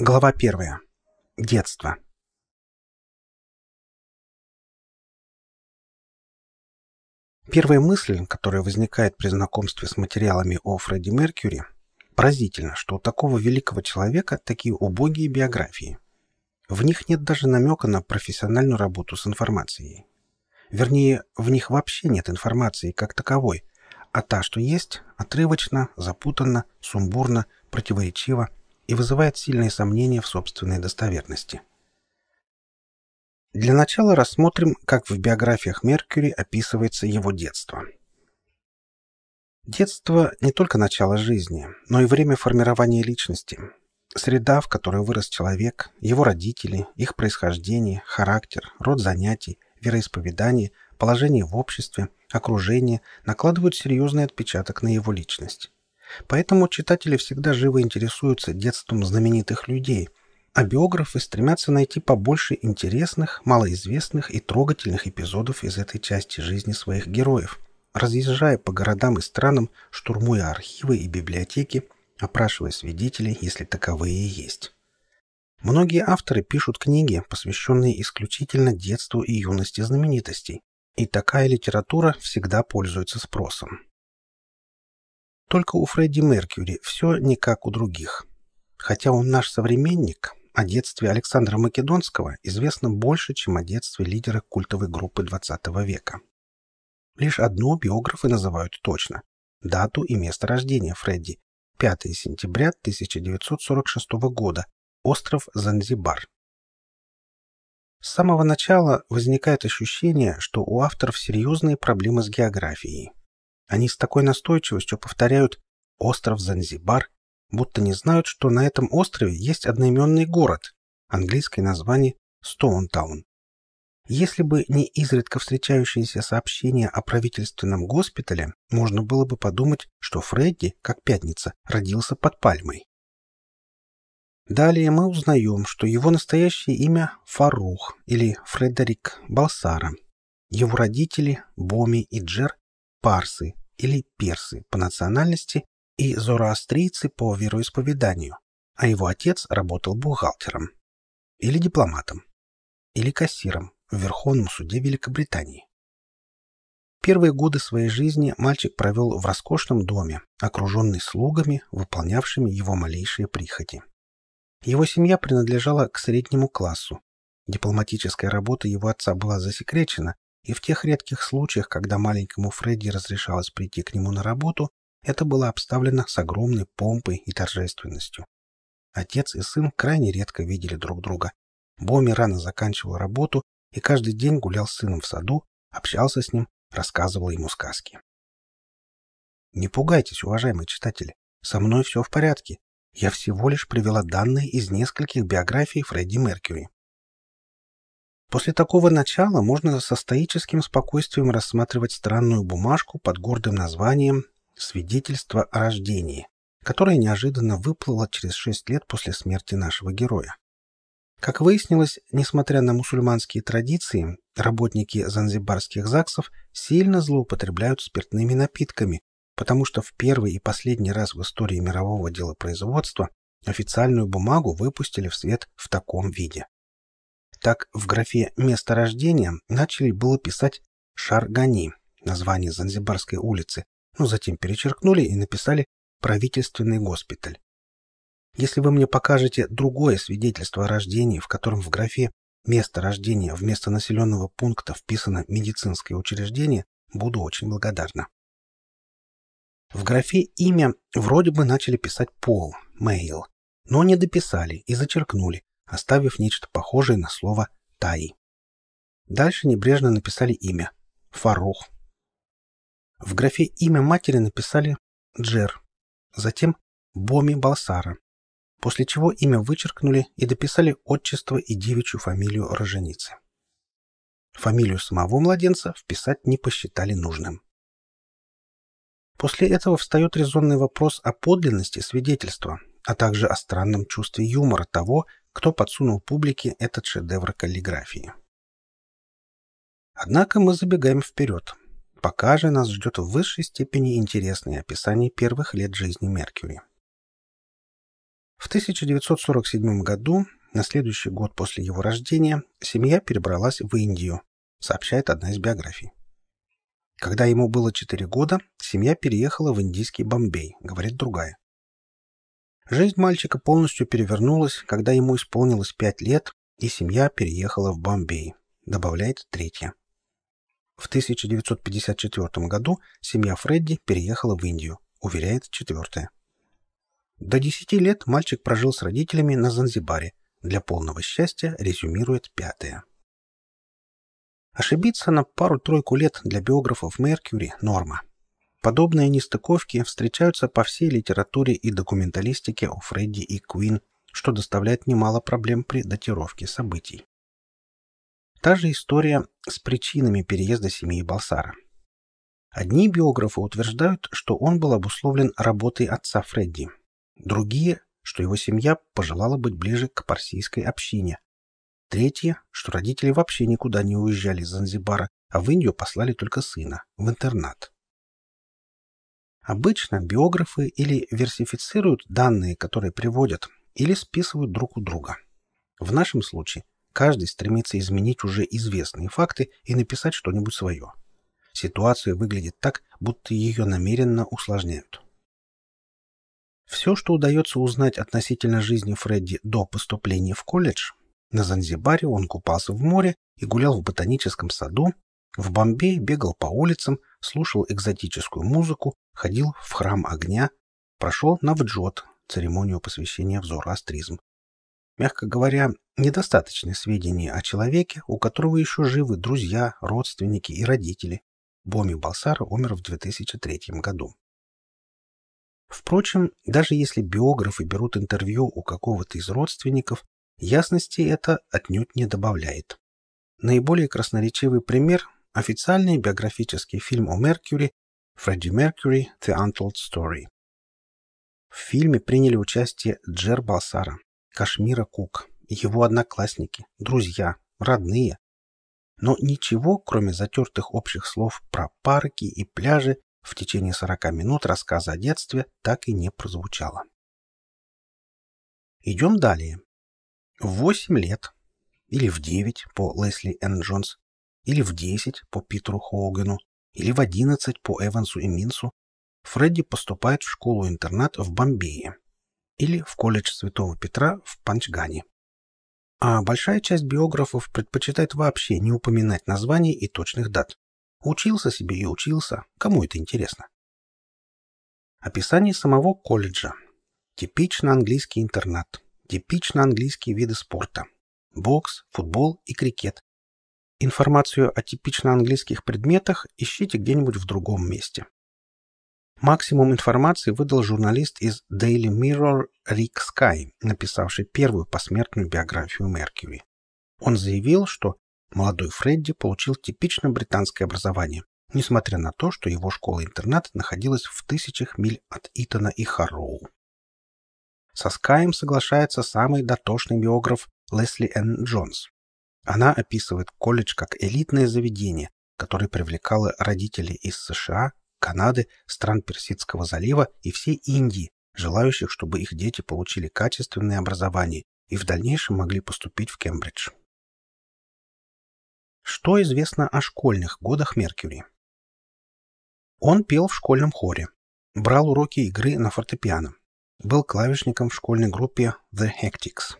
Глава первая. Детство. Первая мысль, которая возникает при знакомстве с материалами о Фредди Меркьюри, поразительно, что у такого великого человека такие убогие биографии. В них нет даже намека на профессиональную работу с информацией. Вернее, в них вообще нет информации как таковой, а та, что есть, отрывочно, запутанно, сумбурно, противоречиво – и вызывает сильные сомнения в собственной достоверности. Для начала рассмотрим, как в биографиях Меркьюри описывается его детство. Детство – не только начало жизни, но и время формирования личности. Среда, в которой вырос человек, его родители, их происхождение, характер, род занятий, вероисповедание, положение в обществе, окружение накладывают серьезный отпечаток на его личность. Поэтому читатели всегда живо интересуются детством знаменитых людей, а биографы стремятся найти побольше интересных, малоизвестных и трогательных эпизодов из этой части жизни своих героев, разъезжая по городам и странам, штурмуя архивы и библиотеки, опрашивая свидетелей, если таковые есть. Многие авторы пишут книги, посвященные исключительно детству и юности знаменитостей, и такая литература всегда пользуется спросом. Только у Фредди Меркьюри все не как у других. Хотя он наш современник, о детстве Александра Македонского известно больше, чем о детстве лидера культовой группы XX века. Лишь одно биографы называют точно – дату и место рождения Фредди – 5 сентября 1946 года, остров Занзибар. С самого начала возникает ощущение, что у авторов серьезные проблемы с географией, они с такой настойчивостью повторяют «остров Занзибар», будто не знают, что на этом острове есть одноименный город, английское название Стоунтаун. Если бы не изредка встречающиеся сообщения о правительственном госпитале, можно было бы подумать, что Фредди, как пятница, родился под пальмой. Далее мы узнаем, что его настоящее имя Фарух или Фредерик Балсара. Его родители Боми и Джер – парсы, или персы по национальности и зороастрийцы по вероисповеданию, а его отец работал бухгалтером или дипломатом или кассиром в Верховном суде Великобритании. Первые годы своей жизни мальчик провел в роскошном доме, окруженный слугами, выполнявшими его малейшие прихоти. Его семья принадлежала к среднему классу. Дипломатическая работа его отца была засекречена, и в тех редких случаях, когда маленькому Фредди разрешалось прийти к нему на работу, это было обставлено с огромной помпой и торжественностью. Отец и сын крайне редко видели друг друга. Боми рано заканчивал работу и каждый день гулял с сыном в саду, общался с ним, рассказывал ему сказки. «Не пугайтесь, уважаемые читатели, со мной все в порядке. Я всего лишь привела данные из нескольких биографий Фредди Меркьюри. После такого начала можно со стоическим спокойствием рассматривать странную бумажку под гордым названием «Свидетельство о рождении», которая неожиданно выплыла через шесть лет после смерти нашего героя. Как выяснилось, несмотря на мусульманские традиции, работники занзибарских ЗАГСов сильно злоупотребляют спиртными напитками, потому что в первый и последний раз в истории мирового делопроизводства официальную бумагу выпустили в свет в таком виде. Так в графе «Место рождения» начали было писать «Шаргани», название Занзибарской улицы, но ну, затем перечеркнули и написали «Правительственный госпиталь». Если вы мне покажете другое свидетельство о рождении, в котором в графе «Место рождения» вместо населенного пункта вписано «Медицинское учреждение», буду очень благодарна. В графе «Имя» вроде бы начали писать «Пол», «Мейл», но не дописали и зачеркнули, оставив нечто похожее на слово «таи». Дальше небрежно написали имя — Фарух. В графе имя матери написали Джер, затем Боми Балсара, после чего имя вычеркнули и дописали отчество и девичью фамилию роженицы. Фамилию самого младенца вписать не посчитали нужным. После этого встает резонный вопрос о подлинности свидетельства, а также о странном чувстве юмора того, кто подсунул публике этот шедевр каллиграфии. Однако мы забегаем вперед. Пока же нас ждет в высшей степени интересное описание первых лет жизни Меркьюри. В 1947 году, на следующий год после его рождения, семья перебралась в Индию, сообщает одна из биографий. Когда ему было 4 года, семья переехала в индийский Бомбей, говорит другая. Жизнь мальчика полностью перевернулась, когда ему исполнилось пять лет, и семья переехала в Бомбей, добавляет третья. В 1954 году семья Фредди переехала в Индию, уверяет четвертая. До 10 лет мальчик прожил с родителями на Занзибаре. Для полного счастья резюмирует пятая. Ошибиться на пару-тройку лет для биографов Меркьюри – норма. Подобные нестыковки встречаются по всей литературе и документалистике о Фредди и Куин, что доставляет немало проблем при датировке событий. Та же история с причинами переезда семьи Балсара. Одни биографы утверждают, что он был обусловлен работой отца Фредди, другие, что его семья пожелала быть ближе к парсийской общине, третьи, что родители вообще никуда не уезжали из Занзибара, а в Индию послали только сына, в интернат. Обычно биографы или версифицируют данные, которые приводят, или списывают друг у друга. В нашем случае каждый стремится изменить уже известные факты и написать что-нибудь свое. Ситуация выглядит так, будто ее намеренно усложняют. Все, что удается узнать относительно жизни Фредди до поступления в колледж, на Занзибаре он купался в море и гулял в ботаническом саду, в Бомбее бегал по улицам, слушал экзотическую музыку ходил в храм огня, прошел на вджот, церемонию посвящения в зороастризм. Мягко говоря, недостаточные сведения о человеке, у которого еще живы друзья, родственники и родители. Боми Балсар умер в 2003 году. Впрочем, даже если биографы берут интервью у какого-то из родственников, ясности это отнюдь не добавляет. Наиболее красноречивый пример – официальный биографический фильм о Меркьюри Фредди Меркьюри «The Untold Story». В фильме приняли участие Джер Балсара, Кашмира Кук, его одноклассники, друзья, родные. Но ничего, кроме затертых общих слов про парки и пляжи, в течение 40 минут рассказа о детстве так и не прозвучало. Идем далее. В 8 лет, или в 9 по Лесли Энн Джонс, или в 10 по Питеру Хоугану, или в 11 по Эвансу и Минсу, Фредди поступает в школу-интернат в Бомбее или в колледж Святого Петра в Панчгане. А большая часть биографов предпочитает вообще не упоминать названий и точных дат. Учился себе и учился, кому это интересно. Описание самого колледжа. Типично английский интернат. Типично английские виды спорта. Бокс, футбол и крикет. Информацию о типично английских предметах ищите где-нибудь в другом месте. Максимум информации выдал журналист из Daily Mirror Рик Скай, написавший первую посмертную биографию Меркьюри. Он заявил, что молодой Фредди получил типично британское образование, несмотря на то, что его школа-интернат находилась в тысячах миль от Итона и Харроу. Со Скайем соглашается самый дотошный биограф Лесли Н. Джонс, она описывает колледж как элитное заведение, которое привлекало родителей из США, Канады, стран Персидского залива и всей Индии, желающих, чтобы их дети получили качественное образование и в дальнейшем могли поступить в Кембридж. Что известно о школьных годах Меркьюри? Он пел в школьном хоре, брал уроки игры на фортепиано, был клавишником в школьной группе The Hectics,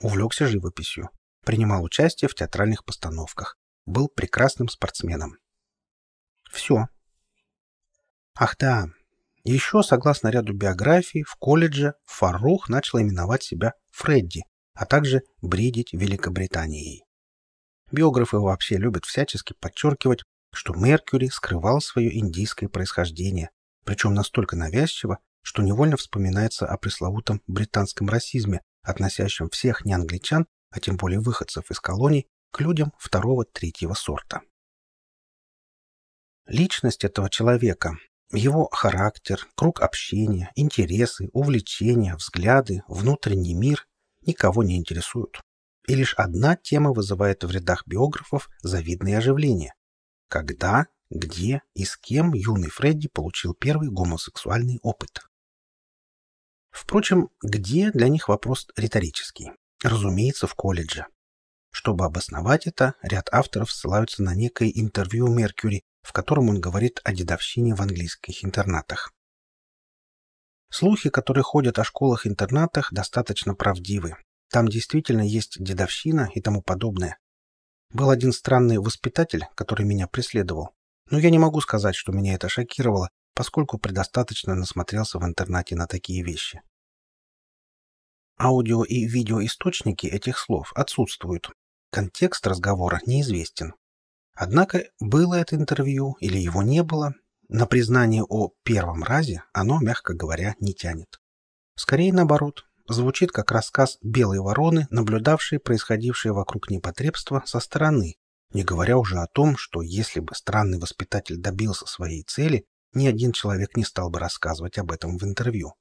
увлекся живописью, принимал участие в театральных постановках, был прекрасным спортсменом. Все. Ах да, еще, согласно ряду биографий, в колледже Фарух начал именовать себя Фредди, а также бредить Великобританией. Биографы вообще любят всячески подчеркивать, что Меркьюри скрывал свое индийское происхождение, причем настолько навязчиво, что невольно вспоминается о пресловутом британском расизме, относящем всех неангличан а тем более выходцев из колоний, к людям второго-третьего сорта. Личность этого человека, его характер, круг общения, интересы, увлечения, взгляды, внутренний мир никого не интересуют. И лишь одна тема вызывает в рядах биографов завидное оживление. Когда, где и с кем юный Фредди получил первый гомосексуальный опыт? Впрочем, где для них вопрос риторический. Разумеется, в колледже. Чтобы обосновать это, ряд авторов ссылаются на некое интервью Меркьюри, в котором он говорит о дедовщине в английских интернатах. Слухи, которые ходят о школах-интернатах, достаточно правдивы. Там действительно есть дедовщина и тому подобное. Был один странный воспитатель, который меня преследовал. Но я не могу сказать, что меня это шокировало, поскольку предостаточно насмотрелся в интернате на такие вещи. Аудио и видеоисточники этих слов отсутствуют. Контекст разговора неизвестен. Однако, было это интервью или его не было, на признание о первом разе оно, мягко говоря, не тянет. Скорее наоборот, звучит как рассказ белой вороны, наблюдавшей происходившее вокруг непотребства со стороны, не говоря уже о том, что если бы странный воспитатель добился своей цели, ни один человек не стал бы рассказывать об этом в интервью.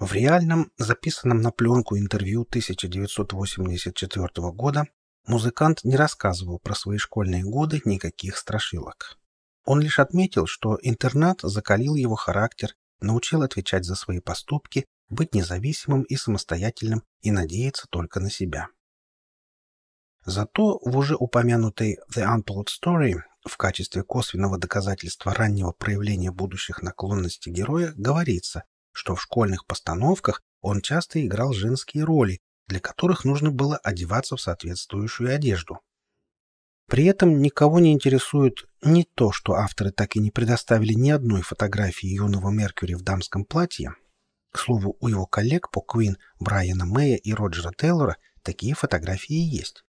В реальном, записанном на пленку интервью 1984 года, музыкант не рассказывал про свои школьные годы никаких страшилок. Он лишь отметил, что интернат закалил его характер, научил отвечать за свои поступки, быть независимым и самостоятельным и надеяться только на себя. Зато в уже упомянутой «The Untold Story» в качестве косвенного доказательства раннего проявления будущих наклонностей героя говорится, что в школьных постановках он часто играл женские роли, для которых нужно было одеваться в соответствующую одежду. При этом никого не интересует не то, что авторы так и не предоставили ни одной фотографии юного Меркьюри в дамском платье. К слову, у его коллег по Квин Брайана Мэя и Роджера Тейлора такие фотографии есть.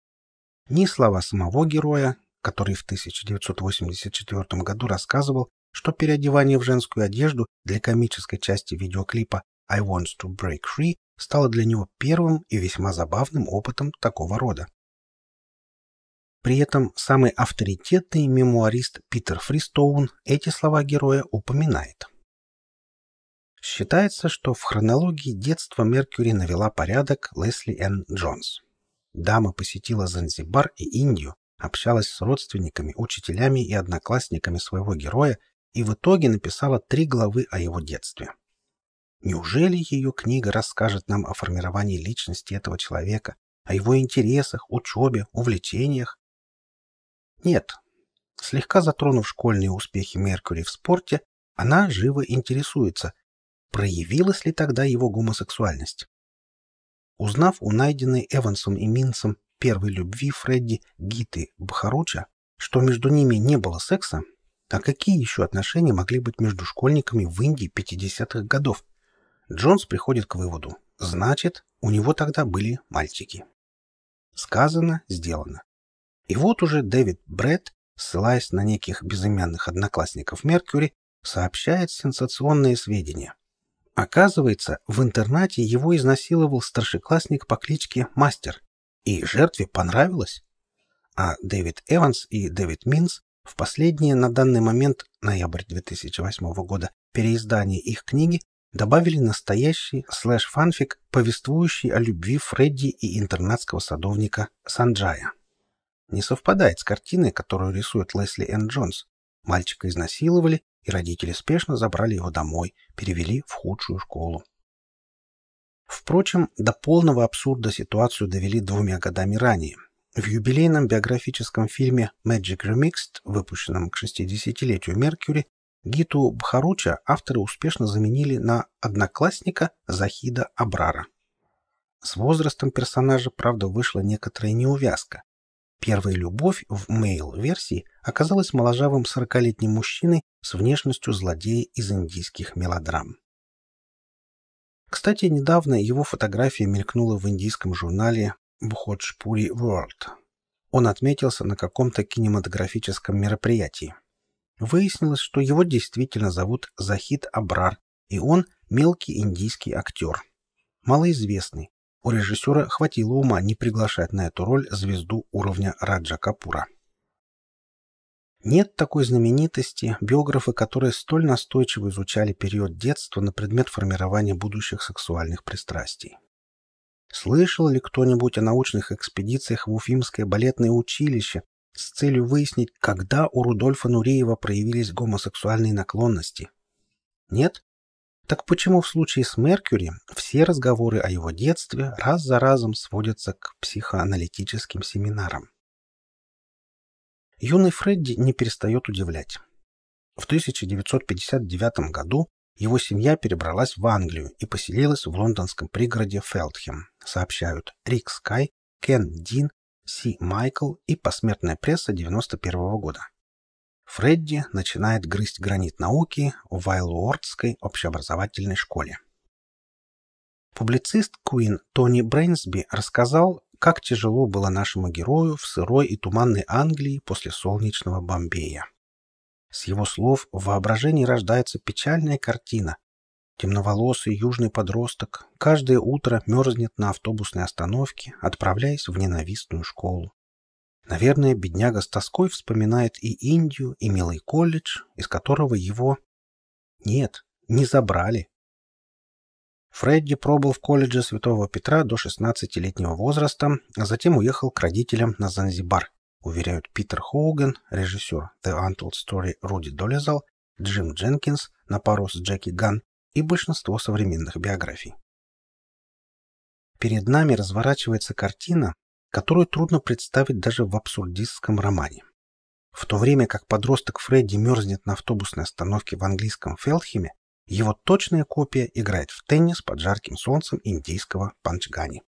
Ни слова самого героя, который в 1984 году рассказывал, что переодевание в женскую одежду для комической части видеоклипа «I want to break free» стало для него первым и весьма забавным опытом такого рода. При этом самый авторитетный мемуарист Питер Фристоун эти слова героя упоминает. Считается, что в хронологии детства Меркьюри навела порядок Лесли Энн Джонс. Дама посетила Занзибар и Индию, общалась с родственниками, учителями и одноклассниками своего героя и в итоге написала три главы о его детстве. Неужели ее книга расскажет нам о формировании личности этого человека, о его интересах, учебе, увлечениях? Нет. Слегка затронув школьные успехи Меркури в спорте, она живо интересуется, проявилась ли тогда его гомосексуальность. Узнав у найденной Эвансом и Минсом первой любви Фредди Гиты Бхаруча, что между ними не было секса, а какие еще отношения могли быть между школьниками в Индии 50-х годов? Джонс приходит к выводу. Значит, у него тогда были мальчики. Сказано, сделано. И вот уже Дэвид Брэд, ссылаясь на неких безымянных одноклассников Меркьюри, сообщает сенсационные сведения. Оказывается, в интернате его изнасиловал старшеклассник по кличке Мастер, и жертве понравилось. А Дэвид Эванс и Дэвид Минс в последнее на данный момент, ноябрь 2008 года, переиздание их книги добавили настоящий слэш-фанфик, повествующий о любви Фредди и интернатского садовника Санджая. Не совпадает с картиной, которую рисует Лесли Энн Джонс. Мальчика изнасиловали, и родители спешно забрали его домой, перевели в худшую школу. Впрочем, до полного абсурда ситуацию довели двумя годами ранее. В юбилейном биографическом фильме «Magic Remixed», выпущенном к 60-летию Меркьюри, Гиту Бхаруча авторы успешно заменили на одноклассника Захида Абрара. С возрастом персонажа, правда, вышла некоторая неувязка. Первая любовь в мейл-версии оказалась моложавым 40-летним мужчиной с внешностью злодея из индийских мелодрам. Кстати, недавно его фотография мелькнула в индийском журнале Бходжпури World. Он отметился на каком-то кинематографическом мероприятии. Выяснилось, что его действительно зовут Захид Абрар, и он мелкий индийский актер. Малоизвестный. У режиссера хватило ума не приглашать на эту роль звезду уровня Раджа Капура. Нет такой знаменитости, биографы которой столь настойчиво изучали период детства на предмет формирования будущих сексуальных пристрастий. Слышал ли кто-нибудь о научных экспедициях в Уфимское балетное училище с целью выяснить, когда у Рудольфа Нуреева проявились гомосексуальные наклонности? Нет? Так почему в случае с Меркьюри все разговоры о его детстве раз за разом сводятся к психоаналитическим семинарам? Юный Фредди не перестает удивлять. В 1959 году его семья перебралась в Англию и поселилась в лондонском пригороде Фелдхем, сообщают Рик Скай, Кен Дин, Си Майкл и посмертная пресса 91 года. Фредди начинает грызть гранит науки в Вайлуордской общеобразовательной школе. Публицист Куин Тони Брейнсби рассказал, как тяжело было нашему герою в сырой и туманной Англии после солнечного Бомбея. С его слов в воображении рождается печальная картина. Темноволосый южный подросток каждое утро мерзнет на автобусной остановке, отправляясь в ненавистную школу. Наверное, бедняга с тоской вспоминает и Индию, и милый колледж, из которого его... Нет, не забрали. Фредди пробыл в колледже Святого Петра до 16-летнего возраста, а затем уехал к родителям на Занзибар уверяют Питер Хоуган, режиссер The Untold Story Руди Долизал, Джим Дженкинс на пару с Джеки Ган и большинство современных биографий. Перед нами разворачивается картина, которую трудно представить даже в абсурдистском романе. В то время как подросток Фредди мерзнет на автобусной остановке в английском Фелхиме, его точная копия играет в теннис под жарким солнцем индийского Панчгани.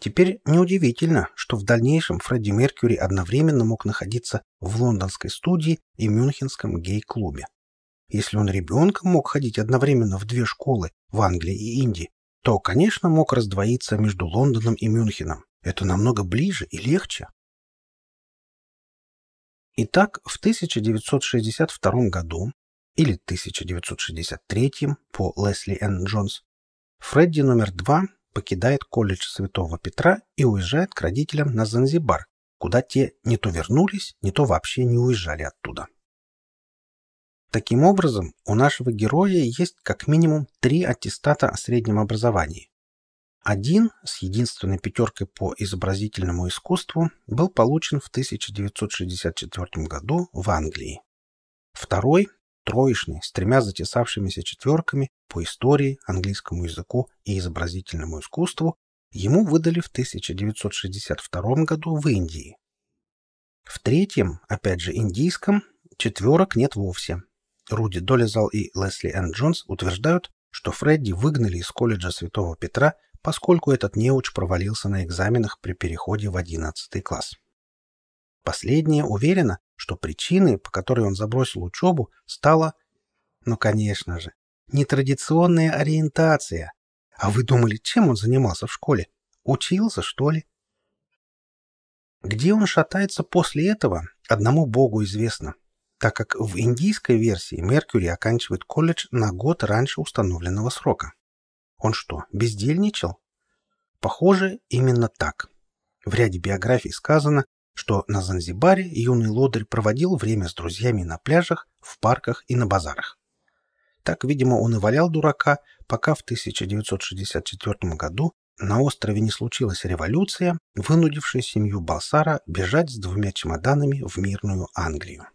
Теперь неудивительно, что в дальнейшем Фредди Меркьюри одновременно мог находиться в лондонской студии и мюнхенском гей-клубе. Если он ребенком мог ходить одновременно в две школы в Англии и Индии, то, конечно, мог раздвоиться между Лондоном и Мюнхеном. Это намного ближе и легче. Итак, в 1962 году или 1963 по Лесли Н. Джонс Фредди номер два покидает колледж Святого Петра и уезжает к родителям на Занзибар, куда те не то вернулись, не то вообще не уезжали оттуда. Таким образом, у нашего героя есть как минимум три аттестата о среднем образовании. Один с единственной пятеркой по изобразительному искусству был получен в 1964 году в Англии. Второй троечный, с тремя затесавшимися четверками по истории, английскому языку и изобразительному искусству, ему выдали в 1962 году в Индии. В третьем, опять же индийском, четверок нет вовсе. Руди Долизал и Лесли Энн Джонс утверждают, что Фредди выгнали из колледжа Святого Петра, поскольку этот неуч провалился на экзаменах при переходе в 11 класс. Последняя уверена, что причиной, по которой он забросил учебу, стала, ну, конечно же, нетрадиционная ориентация. А вы думали, чем он занимался в школе? Учился, что ли? Где он шатается после этого, одному богу известно, так как в индийской версии Меркьюри оканчивает колледж на год раньше установленного срока. Он что, бездельничал? Похоже, именно так. В ряде биографий сказано, что на Занзибаре юный лодырь проводил время с друзьями на пляжах, в парках и на базарах. Так, видимо, он и валял дурака, пока в 1964 году на острове не случилась революция, вынудившая семью Балсара бежать с двумя чемоданами в мирную Англию.